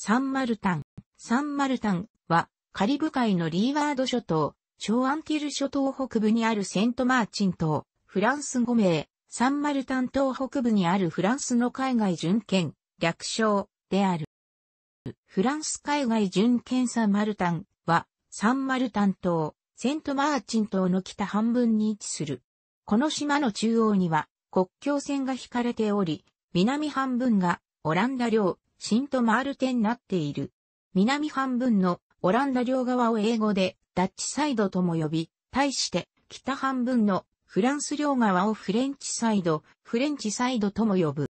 サンマルタン。サンマルタンは、カリブ海のリーワード諸島、小アンティル諸島北部にあるセントマーチン島、フランス語名、サンマルタン島北部にあるフランスの海外巡検、略称である。フランス海外巡検サンマルタンは、サンマルタン島、セントマーチン島の北半分に位置する。この島の中央には国境線が引かれており、南半分がオランダ領、シントマールテになっている。南半分のオランダ両側を英語でダッチサイドとも呼び、対して北半分のフランス両側をフレンチサイド、フレンチサイドとも呼ぶ。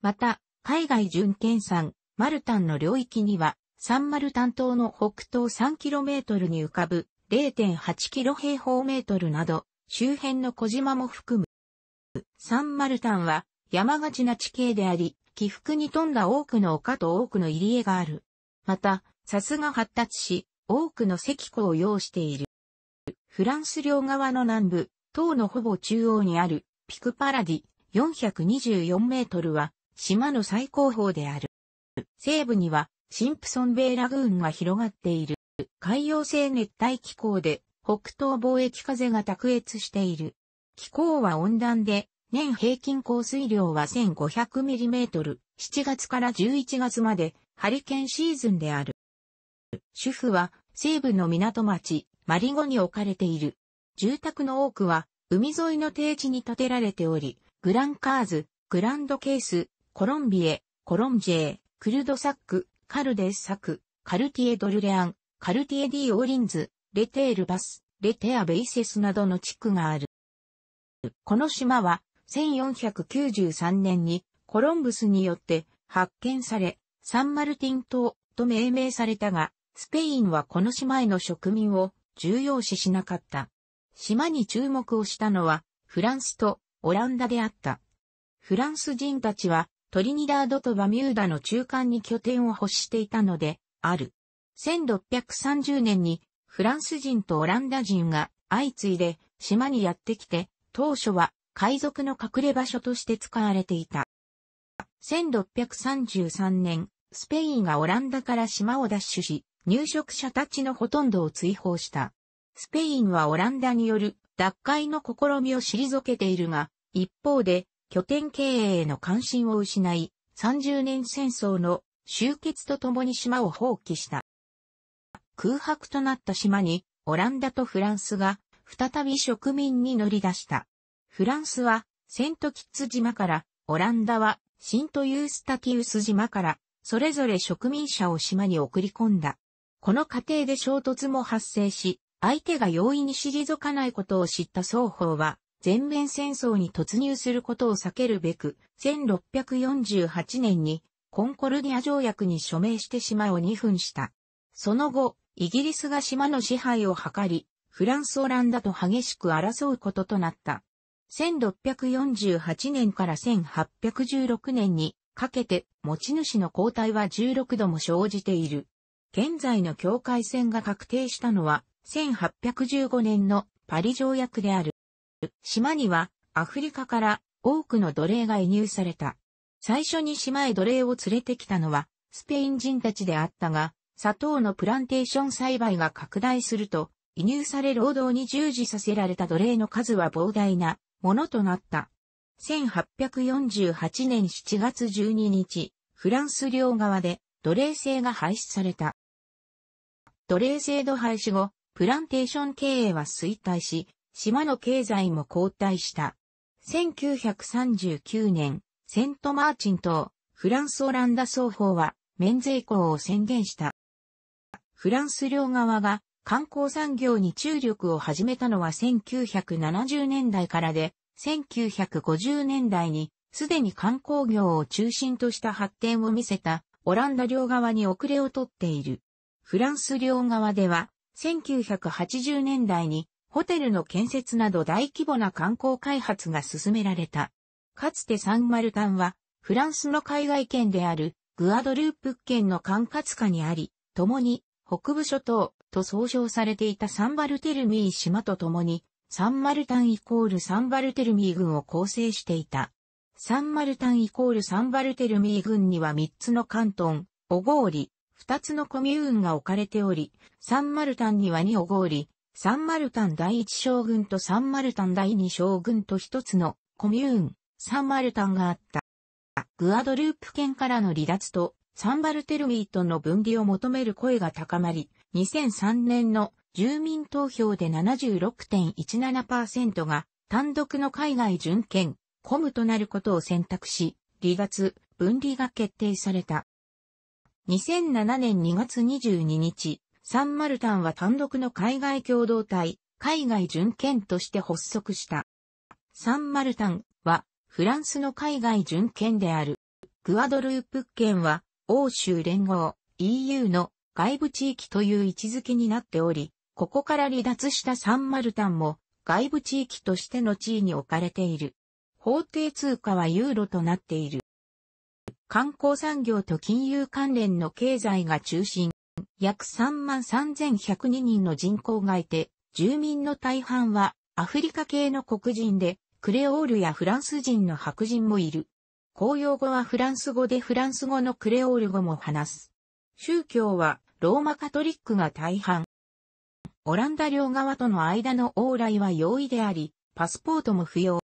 また、海外準県産、マルタンの領域には、サンマルタン島の北東 3km に浮かぶ 0.8km 平方メートルなど、周辺の小島も含む。サンマルタンは山がちな地形であり、起伏に富んだ多くの丘と多くの入り江がある。また、さすが発達し、多くの石湖を要している。フランス領側の南部、島のほぼ中央にある、ピクパラディ、424メートルは、島の最高峰である。西部には、シンプソンベイラグーンが広がっている。海洋性熱帯気候で、北東貿易風が卓越している。気候は温暖で、年平均降水量は 1500mm、7月から11月まで、ハリケーンシーズンである。主婦は、西部の港町、マリゴに置かれている。住宅の多くは、海沿いの低地に建てられており、グランカーズ、グランドケース、コロンビエ、コロンジェー、クルドサック、カルデスサク、カルティエドルレアン、カルティエディオーリンズ、レテールバス、レテアベイセスなどの地区がある。この島は1493年にコロンブスによって発見され、サンマルティン島と命名されたが、スペインはこの島への植民を重要視しなかった。島に注目をしたのはフランスとオランダであった。フランス人たちはトリニダードとバミューダの中間に拠点を欲していたので、ある。1630年にフランス人とオランダ人が相次いで島にやってきて、当初は海賊の隠れ場所として使われていた。1633年、スペインがオランダから島を奪取し、入植者たちのほとんどを追放した。スペインはオランダによる脱会の試みを退けているが、一方で拠点経営への関心を失い、30年戦争の終結とともに島を放棄した。空白となった島にオランダとフランスが再び植民に乗り出した。フランスはセントキッズ島から、オランダはシントユースタキウス島から、それぞれ植民者を島に送り込んだ。この過程で衝突も発生し、相手が容易に退かないことを知った双方は、全面戦争に突入することを避けるべく、1648年にコンコルディア条約に署名して島を2分した。その後、イギリスが島の支配を図り、フランス・オランダと激しく争うこととなった。1648年から1816年にかけて持ち主の交代は16度も生じている。現在の境界線が確定したのは1815年のパリ条約である。島にはアフリカから多くの奴隷が移入された。最初に島へ奴隷を連れてきたのはスペイン人たちであったが、砂糖のプランテーション栽培が拡大すると、移入され労働に従事させられた奴隷の数は膨大なものとなった。1848年7月12日、フランス領側で奴隷制が廃止された。奴隷制度廃止後、プランテーション経営は衰退し、島の経済も後退した。1939年、セントマーチン島、フランス・オランダ双方は免税港を宣言した。フランス領側が観光産業に注力を始めたのは1970年代からで、1950年代にすでに観光業を中心とした発展を見せたオランダ両側に遅れをとっている。フランス両側では1980年代にホテルの建設など大規模な観光開発が進められた。かつてサンマルタンはフランスの海外圏であるグアドループ県の管轄下にあり、共に北部諸島、と総称されていたサンバルテルミー島と共に、サンマルタンイコールサンバルテルミー軍を構成していた。サンマルタンイコールサンバルテルミー軍には3つの関東、オゴーリ、2つのコミューンが置かれており、サンマルタンには2オゴーリ、サンマルタン第1将軍とサンマルタン第2将軍と1つのコミューン、サンマルタンがあった。グアドループ県からの離脱とサンバルテルミーとの分離を求める声が高まり、2003年の住民投票で76.17%が単独の海外準県、コムとなることを選択し、離脱、分離が決定された。2007年2月22日、サンマルタンは単独の海外共同体、海外準検として発足した。サンマルタンはフランスの海外準検である。グアドループ県は欧州連合 EU の外部地域という位置づけになっており、ここから離脱したサンマルタンも外部地域としての地位に置かれている。法定通貨はユーロとなっている。観光産業と金融関連の経済が中心。約3万3102人の人口がいて、住民の大半はアフリカ系の黒人で、クレオールやフランス人の白人もいる。公用語はフランス語でフランス語のクレオール語も話す。宗教はローマカトリックが大半。オランダ両側との間の往来は容易であり、パスポートも不要。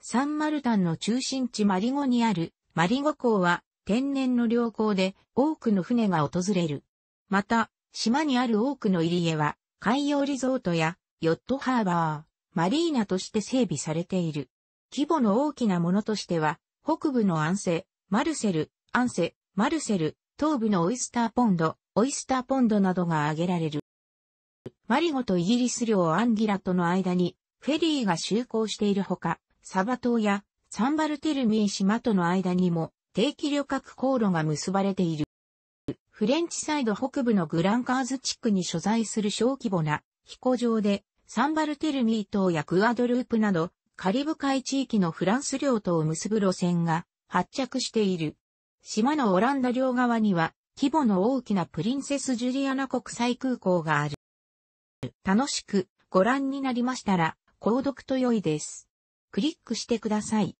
サンマルタンの中心地マリゴにあるマリゴ港は天然の良港で多くの船が訪れる。また、島にある多くの入り江は海洋リゾートやヨットハーバー、マリーナとして整備されている。規模の大きなものとしては、北部のアンセ、マルセル、アンセ、マルセル、東部のオイスターポンド、オイスターポンドなどが挙げられる。マリゴとイギリス領アンギラとの間にフェリーが就航しているほか、サバ島やサンバルテルミー島との間にも定期旅客航路が結ばれている。フレンチサイド北部のグランカーズ地区に所在する小規模な飛行場でサンバルテルミー島やクアドループなどカリブ海地域のフランス領とを結ぶ路線が発着している。島のオランダ両側には、規模の大きなプリンセス・ジュリアナ国際空港がある。楽しくご覧になりましたら、購読と良いです。クリックしてください。